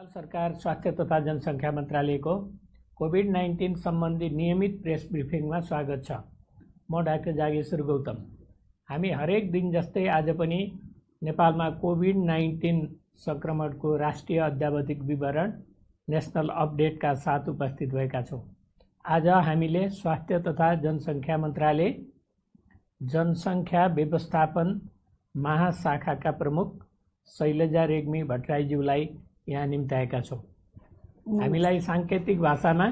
नेपाल सरकार स्वास्थ्य तथा जनसङ्ख्या मन्त्रालयको कोभिड नाइन्टिन सम्बन्धी नियमित प्रेस ब्रिफिङमा स्वागत छ म डाक्टर जागेश्वर गौतम हामी हरेक दिन जस्तै आज पनि नेपालमा कोभिड नाइन्टिन सङ्क्रमणको राष्ट्रिय अध्यावधिक विवरण नेसनल अपडेटका साथ उपस्थित भएका छौँ आज हामीले स्वास्थ्य तथा जनसङ्ख्या मन्त्रालय जनसङ्ख्या व्यवस्थापन महाशाखाका प्रमुख शैलजा रेग्मी भट्टराईज्यूलाई यहाँ निम्त्याएका छौँ हामीलाई साङ्केतिक भाषामा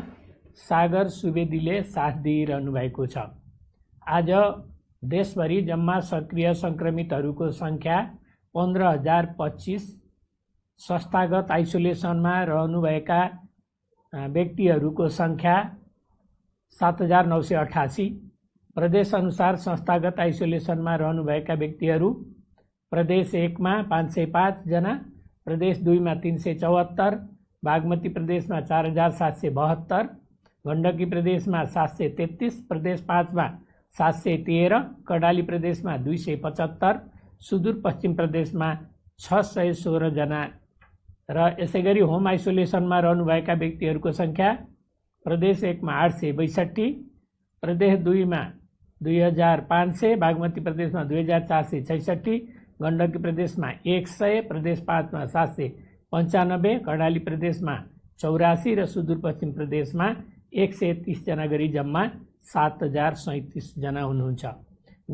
सागर सुवेदीले साथ दिइरहनु भएको छ आज देशभरि जम्मा सक्रिय सङ्क्रमितहरूको सङ्ख्या पन्ध्र हजार पच्चिस संस्थागत आइसोलेसनमा रहनुभएका व्यक्तिहरूको सङ्ख्या सात हजार नौ सय अठासी प्रदेशअनुसार संस्थागत आइसोलेसनमा रहनुभएका व्यक्तिहरू प्रदेश एकमा पाँच सय पाँचजना प्रदेश प्रदेश दुई में तीन सौ चौहत्तर बागमती में चार हजार सात सौ बहत्तर गंडकी प्रदेश में सात सौ तेतीस प्रदेश पांच में सात सौ तेरह कर्णाली में दुई सौ पचहत्तर सुदूरपश्चिम प्रदेश में छ सोलह जना र यसै गरी होम आइसोलेसनमा व्यक्ति को संख्या प्रदेश एक में आठ सौ बैसठी प्रदेश दुई में दुई हजार पांच सौ बागमती प्रदेश में दुई हजार चार सय छैसठी गण्डकी प्रदेशमा एक सय प्रदेश पाँचमा सात सय पन्चानब्बे कर्णाली प्रदेशमा चौरासी र सुदूरपश्चिम प्रदेशमा एक सय तिसजना गरी जम्मा सात हजार सैँतिसजना हुनुहुन्छ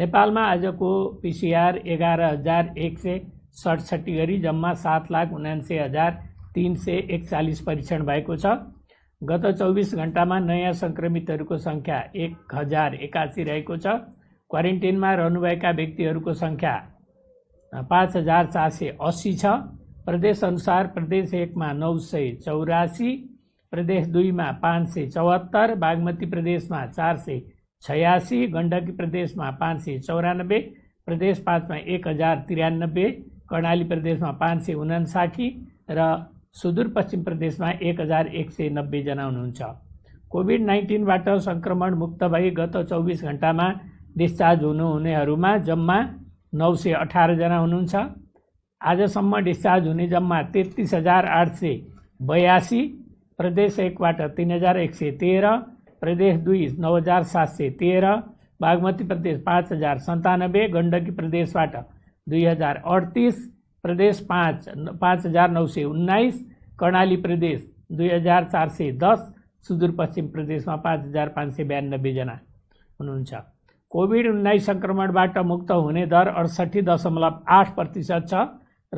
नेपालमा आजको पिसिआर एघार हजार एक सय सडसठी गरी जम्मा सात लाख उनान्सय हजार तिन सय एकचालिस परीक्षण भएको छ गत चौबिस घन्टामा नयाँ सङ्क्रमितहरूको सङ्ख्या एक हजार एकासी रहेको छ क्वारेन्टिनमा रहनुभएका व्यक्तिहरूको सङ्ख्या पाँच हजार चार सय असी छ प्रदेशअनुसार प्रदेश एकमा नौ सय चौरासी प्रदेश दुईमा पाँच सय चौहत्तर बागमती प्रदेशमा चार सय छयासी गण्डकी प्रदेशमा पाँच सय चौरानब्बे प्रदेश पाँचमा एक हजार त्रियानब्बे कर्णाली प्रदेशमा पाँच सय उनासाठी र सुदूरपश्चिम प्रदेशमा एक हजार एक सय नब्बेजना हुनुहुन्छ कोभिड नाइन्टिनबाट सङ्क्रमण मुक्त भई गत चौबिस घन्टामा डिस्चार्ज हुनुहुनेहरूमा जम्मा नौ सय अठारजना हुनुहुन्छ आजसम्म डिस्चार्ज हुने जम्मा तेत्तिस हजार आठ सय बयासी प्रदेश एकबाट तिन हजार एक सय तेह्र प्रदेश दुई नौ हजार सात सय तेह्र बागमती प्रदेश पाँच हजार सन्तानब्बे गण्डकी प्रदेशबाट दुई हजार अडतिस प्रदेश पाँच पाँच हजार नौ सय उन्नाइस कर्णाली प्रदेश दुई हजार चार सय दस सुदूरपश्चिम प्रदेशमा पाँच हजार पाँच सय बयानब्बेजना हुनुहुन्छ कोभिड उन्नाइस सङ्क्रमणबाट मुक्त हुने दर अडसट्ठी दशमलव आठ प्रतिशत छ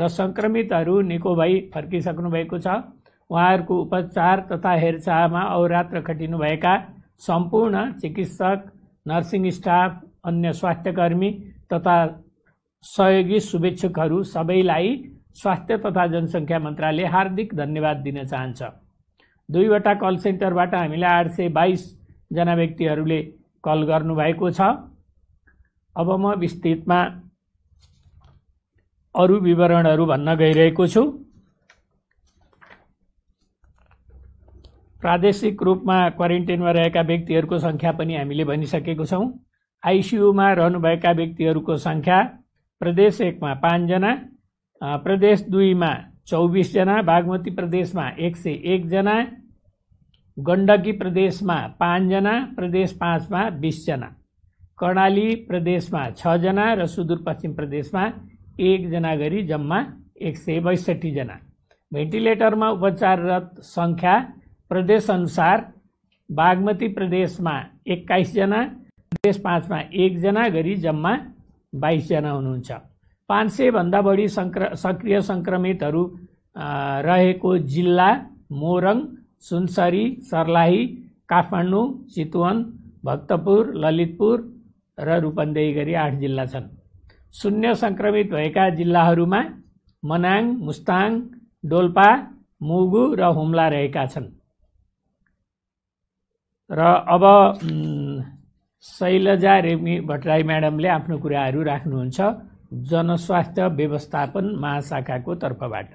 र सङ्क्रमितहरू निको भई फर्किसक्नु भएको छ उहाँहरूको उपचार तथा हेरचाहमा औरात्र खटिनुभएका सम्पूर्ण चिकित्सक नर्सिङ स्टाफ अन्य स्वास्थ्यकर्मी तथा सहयोगी शुभेच्छुकहरू सबैलाई स्वास्थ्य तथा जनसङ्ख्या मन्त्रालयले हार्दिक धन्यवाद दिन चाहन्छ दुईवटा कल सेन्टरबाट हामीलाई आठ सय बाइसजना व्यक्तिहरूले कल गर्नुभएको छ अब म विस्तृतमा अरू विवरणहरू भन्न गइरहेको छु प्रादेशिक रूपमा क्वारेन्टाइनमा रहेका व्यक्तिहरूको सङ्ख्या पनि हामीले भनिसकेको छौँ आइसियुमा रहनुभएका व्यक्तिहरूको सङ्ख्या प्रदेश एकमा पाँचजना प्रदेश दुईमा चौबिसजना बागमती प्रदेशमा एक सय एकजना गण्डकी प्रदेशमा पाँचजना प्रदेश पाँचमा बिसजना कर्णाली प्रदेशमा छजना र सुदूरपश्चिम प्रदेशमा एकजना गरी जम्मा एक सय बैसठीजना भेन्टिलेटरमा उपचाररत सङ्ख्या प्रदेशअनुसार बागमती प्रदेशमा एक्काइसजना प्रदेश पाँचमा एकजना गरी जम्मा बाइसजना हुनुहुन्छ पाँच भन्दा बढी सङ्क्र सक्रिय सङ्क्रमितहरू रहेको जिल्ला मोरङ सुनसरी सर्लाही काठमाडौँ चितवन भक्तपुर ललितपुर र रूपन्देही गरी आठ जिल्ला छन् शून्य सङ्क्रमित भएका जिल्लाहरूमा मनाङ मुस्ताङ डोल्पा मुगु र हुम्ला रहेका छन् र अब शैलजा रेमी भट्टराई म्याडमले आफ्नो कुराहरू राख्नुहुन्छ जनस्वास्थ्य व्यवस्थापन महाशाखाको तर्फबाट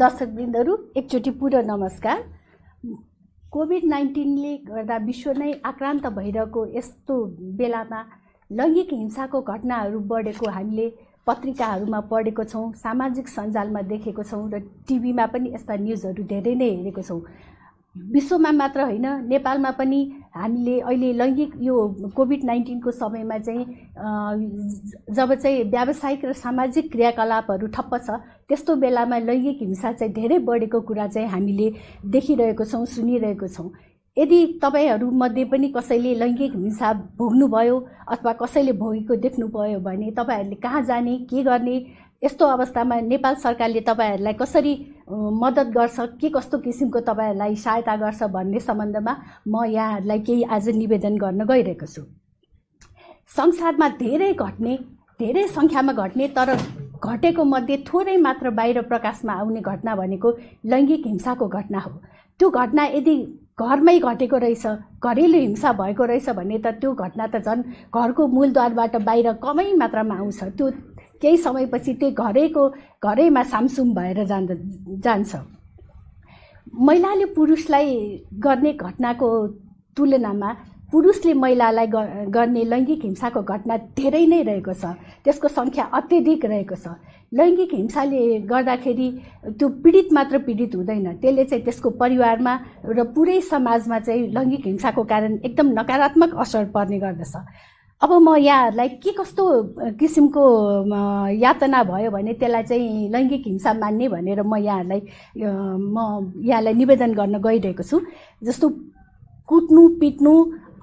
दर्शकवृन्दहरू एकचोटि पुरो नमस्कार कोभिड नाइन्टिनले गर्दा विश्व नै आक्रान्त भइरहेको यस्तो बेलामा लैङ्गिक हिंसाको घटनाहरू बढेको हामीले पत्रिकाहरूमा पढेको छौँ सामाजिक सञ्जालमा देखेको छौँ र टिभीमा पनि यस्ता न्युजहरू धेरै नै हेरेको छौँ विश्वमा मात्र होइन नेपालमा पनि हामीले अहिले लैङ्गिक यो कोभिड नाइन्टिनको समयमा चाहिँ जब चाहिँ व्यावसायिक र सामाजिक क्रियाकलापहरू ठप्प छ त्यस्तो बेलामा लैङ्गिक हिंसा चाहिँ धेरै बढेको कुरा चाहिँ हामीले देखिरहेको छौँ सुनिरहेको छौँ यदि तपाईँहरूमध्ये पनि कसैले लैङ्गिक हिंसा भोग्नुभयो अथवा कसैले भोगेको देख्नुभयो भने तपाईँहरूले कहाँ जाने के गर्ने यस्तो अवस्थामा नेपाल सरकारले तपाईँहरूलाई कसरी मद्दत गर्छ के कस्तो किसिमको तपाईँहरूलाई सहायता गर्छ भन्ने सम्बन्धमा म यहाँहरूलाई केही आज निवेदन गर्न गइरहेको छु संसारमा धेरै घट्ने धेरै सङ्ख्यामा घट्ने तर घटेको मध्ये थोरै मात्र बाहिर प्रकाशमा आउने घटना भनेको लैङ्गिक हिंसाको घटना हो त्यो घटना यदि घरमै घटेको रहेछ घरेलु हिंसा भएको रहेछ भने त त्यो घटना त झन् घरको मूलद्वारबाट बाहिर कमै मात्रामा आउँछ त्यो केही समयपछि त्यही घरैको घरैमा सामसुम भएर जान् जान्छ महिलाले पुरुषलाई गर्ने घटनाको तुलनामा पुरुषले महिलालाई गर्ने लैङ्गिक हिंसाको घटना धेरै नै रहेको छ त्यसको सङ्ख्या अत्यधिक रहेको छ लैङ्गिक हिंसाले गर्दाखेरि त्यो पीडित मात्र पीडित हुँदैन त्यसले चाहिँ त्यसको परिवारमा र पुरै समाजमा चाहिँ लैङ्गिक हिंसाको कारण एकदम नकारात्मक असर पर्ने गर्दछ अब म यहाँहरूलाई के कस्तो किसिमको यातना भयो भने त्यसलाई चाहिँ लैङ्गिक हिंसा मान्ने भनेर म यहाँहरूलाई म यहाँलाई निवेदन गर्न गइरहेको छु जस्तो कुट्नु पिट्नु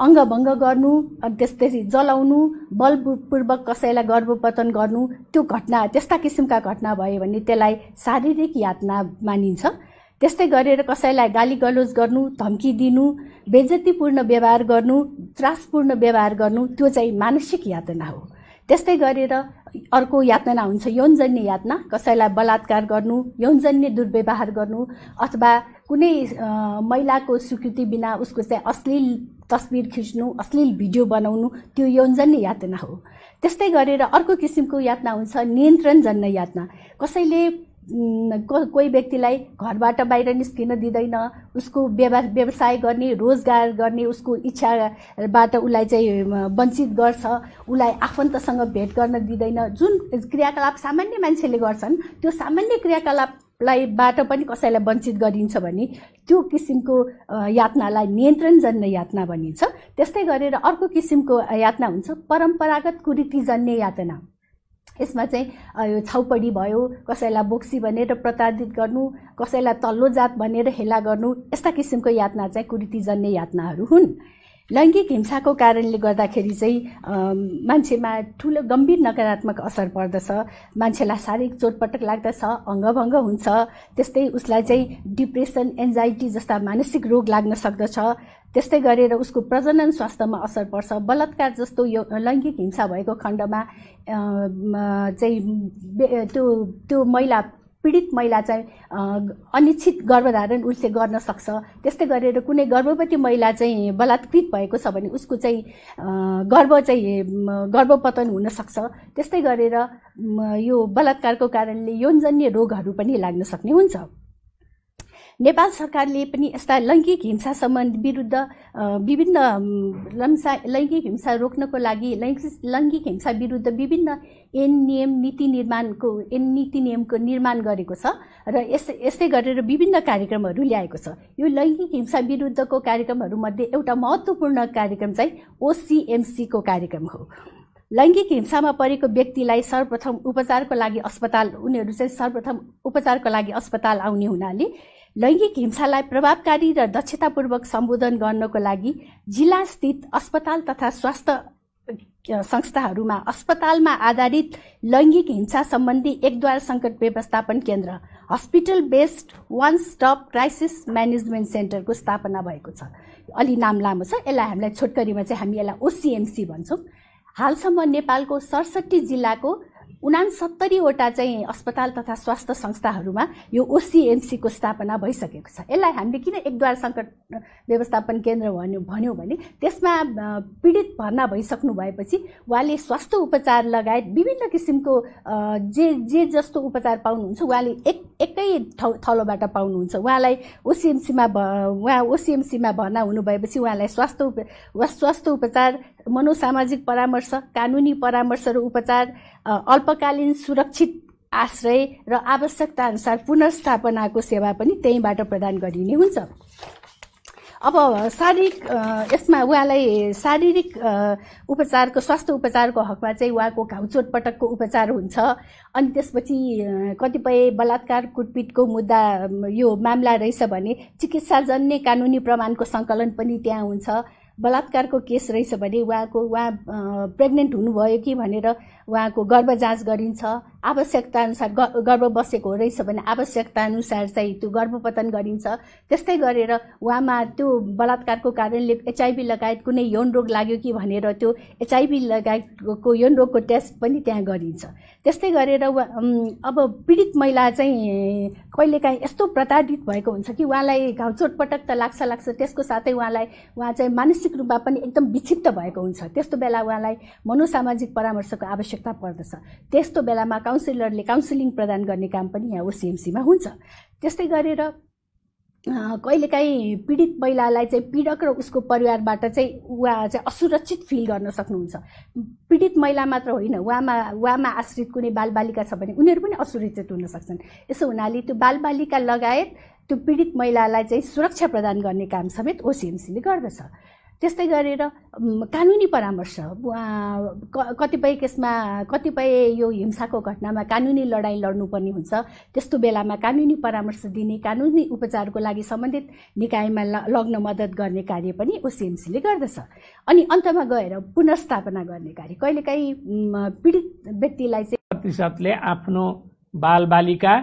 अङ्गभङ्ग गर्नु अनि त्यस्तै जलाउनु बलपूर्वक कसैलाई गर्भपतन गर्नु त्यो घटना त्यस्ता किसिमका घटना भयो भने त्यसलाई शारीरिक यातना मानिन्छ त्यस्तै गरेर कसैलाई गाली गलोज गर्नु धम्की दिनु बेजतीपूर्ण व्यवहार गर्नु त्रासपूर्ण व्यवहार गर्नु त्यो चाहिँ मानसिक यातना हो त्यस्तै गरेर अर्को यातना हुन्छ यौनजन्य यातना कसैलाई बलात्कार गर्नु यौनजन्य दुर्व्यवहार गर्नु अथवा कुनै महिलाको स्वीकृति बिना उसको चाहिँ अश्लील तस्विर खिच्नु अश्लील भिडियो बनाउनु त्यो यौनजन्य यातना हो त्यस्तै गरेर अर्को किसिमको यातना हुन्छ नियन्त्रणजन्य यातना कसैले कोही व्यक्तिलाई घरबाट बाहिर निस्किन दिँदैन उसको व्यवा व्यवसाय गर्ने रोजगार गर्ने उसको इच्छाबाट उसलाई चाहिँ वञ्चित गर्छ उसलाई आफन्तसँग भेट गर्न दिँदैन जुन क्रियाकलाप सामान्य मान्छेले गर्छन् त्यो सामान्य क्रियाकलाप लाई बाट पनि कसैलाई वञ्चित गरिन्छ भने त्यो किसिमको यातनालाई नियन्त्रणजन्य यातना भनिन्छ त्यस्तै गरेर अर्को किसिमको यातना हुन्छ परम्परागत कुरीतिजन्य यातना यसमा चाहिँ यो छाउपडी भयो कसैलाई बोक्सी भनेर प्रताडित गर्नु कसैलाई तल्लो जात भनेर हेला गर्नु यस्ता किसिमको यातना चाहिँ कुरीतिजन्य यातनाहरू हुन् लैङ्गिक हिंसाको कारणले गर्दाखेरि चाहिँ मान्छेमा ठुलो गम्भीर नकारात्मक असर पर्दछ मान्छेलाई शारीरिक चोटपटक लाग्दछ अङ्गभङ्ग हुन्छ त्यस्तै उसलाई चाहिँ डिप्रेसन एन्जाइटी जस्ता मानसिक रोग लाग्न सक्दछ त्यस्तै गरेर उसको प्रजनन स्वास्थ्यमा असर पर्छ बलात्कार जस्तो यो लैङ्गिक हिंसा भएको खण्डमा चाहिँ त्यो त्यो महिला पीडित महिला चाहिँ अनिश्चित गर्भधारण उसले गर्न सक्छ त्यस्तै गरेर कुनै गर्भवती महिला चाहिँ बलात्कृत भएको छ भने उसको चाहिँ गर्भ चाहिँ गर्भपतन हुनसक्छ त्यस्तै गरेर यो बलात्कारको कारणले यौनजन्य रोगहरू पनि लाग्न सक्ने हुन्छ नेपाल सरकारले पनि यस्ता लैङ्गिक हिंसा सम्बन्ध विरुद्ध विभिन्न लम्सा लैङ्गिक हिंसा रोक्नको लागि लैङ्गिक हिंसा विरुद्ध विभिन्न एन नियम नीति निर्माणको एन नीति नियमको निर्माण गरेको छ र यस यस्तै गरेर विभिन्न कार्यक्रमहरू ल्याएको छ यो लैङ्गिक हिंसा विरुद्धको कार्यक्रमहरूमध्ये एउटा महत्त्वपूर्ण कार्यक्रम चाहिँ ओसिएमसीको कार्यक्रम हो लैङ्गिक हिंसामा परेको व्यक्तिलाई सर्वप्रथम उपचारको लागि अस्पताल उनीहरू चाहिँ सर्वप्रथम उपचारको लागि अस्पताल आउने हुनाले लैङ्गिक हिंसालाई प्रभावकारी र दक्षतापूर्वक सम्बोधन गर्नको लागि जिल्लास्थित अस्पताल तथा स्वास्थ्य संस्थाहरूमा अस्पतालमा आधारित लैङ्गिक हिंसा सम्बन्धी एकद्वार सङ्कट व्यवस्थापन केन्द्र hospital based one stop crisis management सेन्टरको स्थापना भएको छ अलि नाम लामो छ यसलाई हामीलाई छोटकरीमा चाहिँ हामी यसलाई ओसिएमसी भन्छौँ हालसम्म नेपालको सडसठी जिल्लाको उनासत्तरीवटा चाहिँ अस्पताल तथा स्वास्थ्य संस्थाहरूमा यो ओसिएमसीको स्थापना भइसकेको छ यसलाई हामीले किन एकद्वार सङ्कट व्यवस्थापन केन्द्र भन्यो भन्यो भने त्यसमा पीडित भर्ना भइसक्नु भएपछि उहाँले स्वास्थ्य उपचार लगायत विभिन्न किसिमको जे जे जस्तो उपचार पाउनुहुन्छ उहाँले एक एकै थलोबाट पाउनुहुन्छ उहाँलाई ओसिएमसीमा भ उहाँ ओसिएमसीमा भर्ना हुनु भएपछि उहाँलाई स्वास्थ्य उप स्वास्थ्य उपचार मनोसामाजिक परामर्श कानुनी परामर्श र उपचार अल्पकालीन सुरक्षित आश्रय र आवश्यकता अनुसार पुनर्स्थापनाको सेवा पनि त्यहीँबाट प्रदान गरिने हुन्छ अब शारीरिक यसमा उहाँलाई शारीरिक उपचारको स्वास्थ्य उपचारको हकमा चाहिँ उहाँको घाउ चोटपटकको उपचार हुन्छ अनि त्यसपछि कतिपय बलात्कार कुटपिटको मुद्दा यो मामला रहेछ भने चिकित्साजन्य कानुनी प्रमाणको सङ्कलन पनि त्यहाँ हुन्छ बलात्कारको केस रहेछ भने उहाँको उहाँ प्रेग्नेन्ट हुनुभयो कि भनेर उहाँको गर्भ जाँच गरिन्छ अनुसार गर्भ बसेको रहेछ भने आवश्यकता अनुसार चाहिँ त्यो गर्भपतन गरिन्छ त्यस्तै गरेर उहाँमा त्यो बलात्कारको कारणले एचआइभी लगायत कुनै यौन रोग लाग्यो कि भनेर त्यो एचआइभी लगायतको यौन रोगको टेस्ट पनि त्यहाँ गरिन्छ त्यस्तै गरेर अब पीडित महिला चाहिँ कहिलेकाहीँ यस्तो प्रताडित भएको हुन्छ कि उहाँलाई घाउ चोटपटक त लाग्छ लाग्छ त्यसको साथै उहाँलाई उहाँ चाहिँ मानसिक रूपमा पनि एकदम विक्षिप्त भएको हुन्छ त्यस्तो बेला उहाँलाई मनोसामाजिक परामर्शको आवश्यकता पर्दछ त्यस्तो बेलामा काउन्सिलरले काउन्सिलिङ प्रदान गर्ने काम पनि यहाँ ओसिएमसीमा हुन्छ त्यस्तै गरेर कहिलेकाहीँ पीडित महिलालाई चाहिँ पीडक र उसको परिवारबाट चाहिँ उहाँ चाहिँ असुरक्षित फिल गर्न सक्नुहुन्छ पीडित महिला मात्र होइन उहाँमा उहाँमा आश्रित कुनै बालबालिका छ भने उनीहरू पनि असुरक्षित हुन सक्छन् यसो हुनाले त्यो बालबालिका लगायत त्यो पीडित महिलालाई चाहिँ सुरक्षा प्रदान गर्ने काम समेत ओसिएमसीले गर्दछ त्यस्तै गरेर कानुनी परामर्श कतिपय केसमा कतिपय यो हिंसाको घटनामा कानुनी लडाइँ लड्नुपर्ने हुन्छ त्यस्तो बेलामा कानुनी परामर्श दिने कानुनी उपचारको लागि सम्बन्धित निकायमा लग्न मद्दत गर्ने कार्य पनि ओसिएमसीले गर्दछ अनि अन्तमा गएर पुनर्स्थापना गर्ने कार्य कहिलेकाहीँ पीडित व्यक्तिलाई चाहिँ प्रतिशतले आफ्नो बालबालिका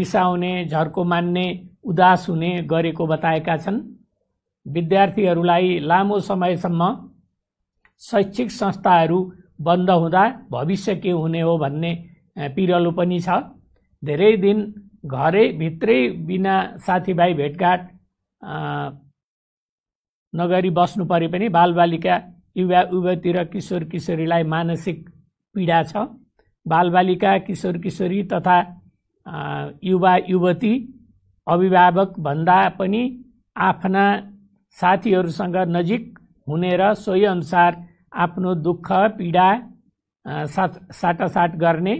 रिसाउने झर्को मान्ने उदास हुने गरेको बताएका छन् विद्यार्थीहरूलाई लामो समयसम्म शैक्षिक संस्थाहरू बन्द हुँदा भविष्य के हुने हो भन्ने पिरलो पनि छ धेरै दिन घरै भित्रै बिना साथीभाइ भेटघाट नगरी बस्नु परे पनि बालबालिका युवा युवती र किशोर किशोरीलाई मानसिक पीडा छ बालबालिका किशोर किशोरी तथा युवा युवती अभिभावकभन्दा पनि आफ्ना साथीहरूसँग नजिक हुने र सोही अनुसार आफ्नो दुःख पीडा साथ साटासाट गर्ने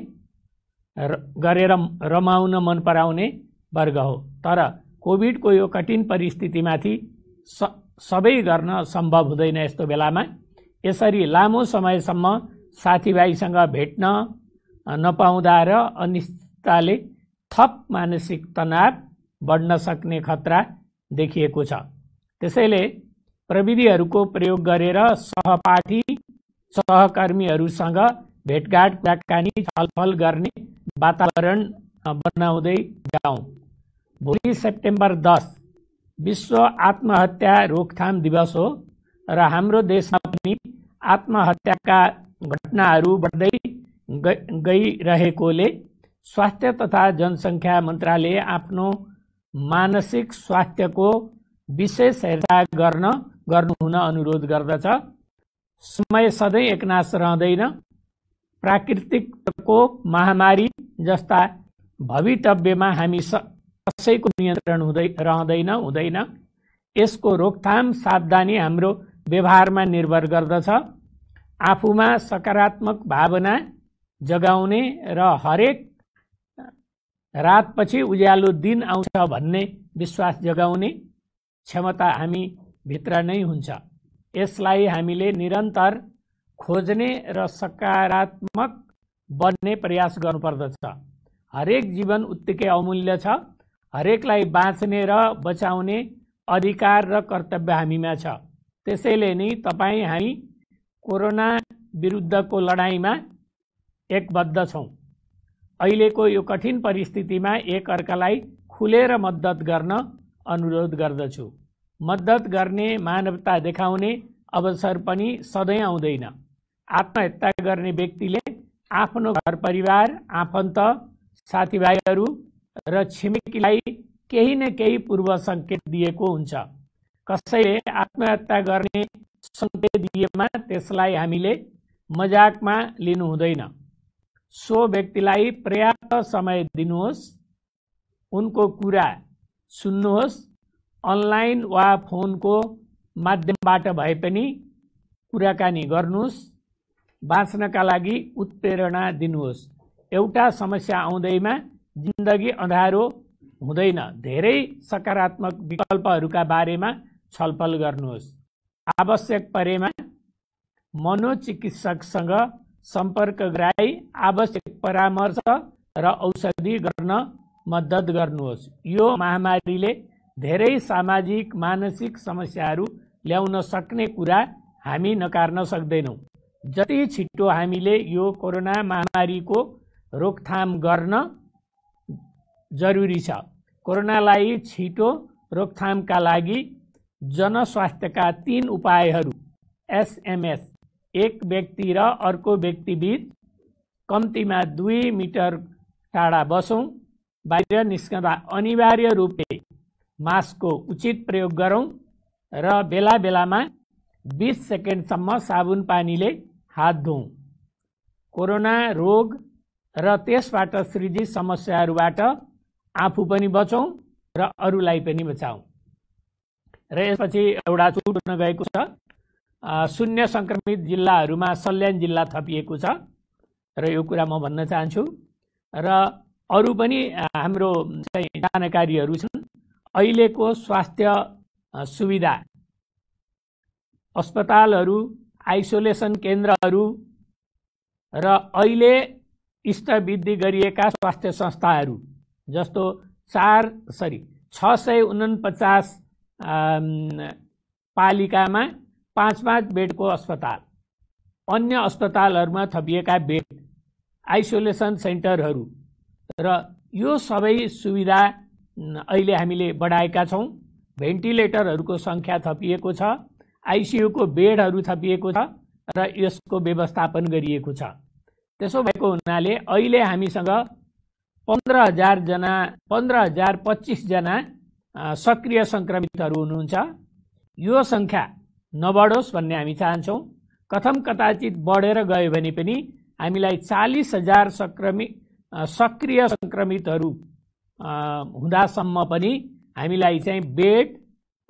गरेर रमाउन मन पराउने वर्ग हो तर कोभिडको यो कठिन परिस्थितिमाथि स सबै गर्न सम्भव हुँदैन यस्तो बेलामा यसरी लामो समयसम्म साथीभाइसँग भेट्न नपाउँदा र अनिश्चितताले थप मानसिक तनाव बढ्न सक्ने खतरा देखिएको छ त्यसैले प्रविधिहरूको प्रयोग गरेर सहपाठी सहकर्मीहरूसँग भेटघाट कुराकानी छलफल गर्ने वातावरण बनाउँदै जाउँ भोलि सेप्टेम्बर दस विश्व आत्महत्या रोकथाम दिवस हो र हाम्रो देशमा पनि आत्महत्याका घटनाहरू बढ्दै गइरहेकोले स्वास्थ्य तथा जनसङ्ख्या मन्त्रालय आफ्नो मानसिक स्वास्थ्यको विशेष हेरचाह गर्न गर्नुहुन अनुरोध गर्दछ समय सधैँ एकनाश रहँदैन प्राकृतिकको महामारी जस्ता भवितव्यमा हामी कसैको नियन्त्रण हुँदै रहँदैन हुँदैन यसको रोकथाम सावधानी हाम्रो व्यवहारमा निर्भर गर्दछ आफूमा सकारात्मक भावना जगाउने र हरेक रातपछि उज्यालो दिन आउँछ भन्ने विश्वास जगाउने क्षमता हामी भित्र नै हुन्छ यसलाई हामीले निरन्तर खोज्ने र सकारात्मक बन्ने प्रयास गर्नुपर्दछ हरेक जीवन उत्तिकै अमूल्य छ हरेकलाई बाँच्ने र बचाउने अधिकार र कर्तव्य हामीमा छ त्यसैले नै तपाईँ हामी कोरोना विरुद्धको लडाइँमा एकबद्ध छौँ अहिलेको यो कठिन परिस्थितिमा एकअर्कालाई खुलेर मद्दत गर्न अनुरोध गर्दछु मद्दत गर्ने मानवता देखाउने अवसर पनि सधैँ आउँदैन आत्महत्या गर्ने व्यक्तिले आफ्नो घर परिवार आफन्त साथीभाइहरू र छिमेकीलाई केही न केही पूर्व सङ्केत दिएको हुन्छ कसैले आत्महत्या गर्ने सङ्केत दिएमा त्यसलाई हामीले मजाकमा लिनु हुँदैन सो व्यक्तिलाई पर्याप्त समय दिनुहोस् उनको कुरा सुन्नुहोस् अनलाइन वा फोनको माध्यमबाट भए पनि कुराकानी गर्नुहोस् बाँच्नका लागि उत्प्रेरणा दिनुहोस् एउटा समस्या आउँदैमा जिन्दगी अँधारो हुँदैन धेरै सकारात्मक विकल्पहरूका बारेमा छलफल गर्नुहोस् आवश्यक परेमा मनोचिकित्सकसँग सम्पर्क गराई आवश्यक परामर्श र औषधि गर्न मद्दत गर्नुहोस् यो महामारीले धेरै सामाजिक मानसिक समस्याहरू ल्याउन सक्ने कुरा हामी नकार्न सक्दैनौँ जति छिटो हामीले यो कोरोना महामारीको रोकथाम गर्न जरुरी छ कोरोनालाई छिटो रोकथामका लागि जनस्वास्थ्यका तीन उपायहरू एसएमएस एक व्यक्ति र अर्को व्यक्तिबिच कम्तीमा दुई मिटर टाढा बसौँ बाहिर निस्कँदा अनिवार्य रूपले मास्कको उचित प्रयोग गरौँ र बेला बेलामा बिस सेकेन्डसम्म साबुन पानीले हात धोऊ कोरोना रोग र त्यसबाट सृजित समस्याहरूबाट आफू पनि बचौँ र अरूलाई पनि बचाउँ र यसपछि एउटा चुट हुन गएको छ शून्य सङ्क्रमित जिल्लाहरूमा सल्यान जिल्ला थपिएको छ र यो कुरा म भन्न चाहन्छु र अरू पनि हाम्रो चाहिँ जानकारीहरू छन् अहिलेको स्वास्थ्य सुविधा अस्पतालहरू आइसोलेसन केन्द्रहरू र अहिले इष्टवृद्धि गरिएका स्वास्थ्य संस्थाहरू जस्तो चार सरी छ सय उनपचास पालिकामा पाँच पाँच बेडको अस्पताल अन्य अस्पतालहरूमा थपिएका बेड आइसोलेसन सेन्टरहरू र यो सबै सुविधा अहिले हामीले बढाएका छौँ भेन्टिलेटरहरूको सङ्ख्या थपिएको छ आइसियुको बेडहरू थपिएको छ र यसको व्यवस्थापन गरिएको छ त्यसो भएको हुनाले अहिले हामीसँग पन्ध्र हजारजना पन्ध्र हजार पच्चिसजना सक्रिय सङ्क्रमितहरू हुनुहुन्छ यो सङ्ख्या नबढोस् भन्ने हामी चाहन्छौँ कथम कदाचित बढेर गयो भने पनि हामीलाई चालिस हजार सङ्क्रमित सक्रिय सङ्क्रमितहरू हुँदासम्म पनि हामीलाई चाहिँ बेड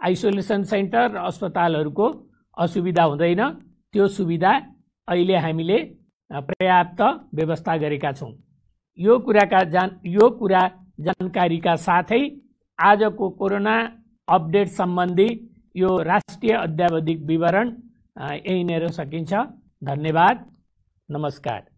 आइसोलेसन सेन्टर र अस्पतालहरूको असुविधा हुँदैन त्यो सुविधा अहिले हामीले पर्याप्त व्यवस्था गरेका छौँ यो कुराका जान यो कुरा जानकारीका साथै आजको कोरोना अपडेट सम्बन्धी यो राष्ट्रिय अध्यावधिक विवरण यहीँनिर सकिन्छ धन्यवाद नमस्कार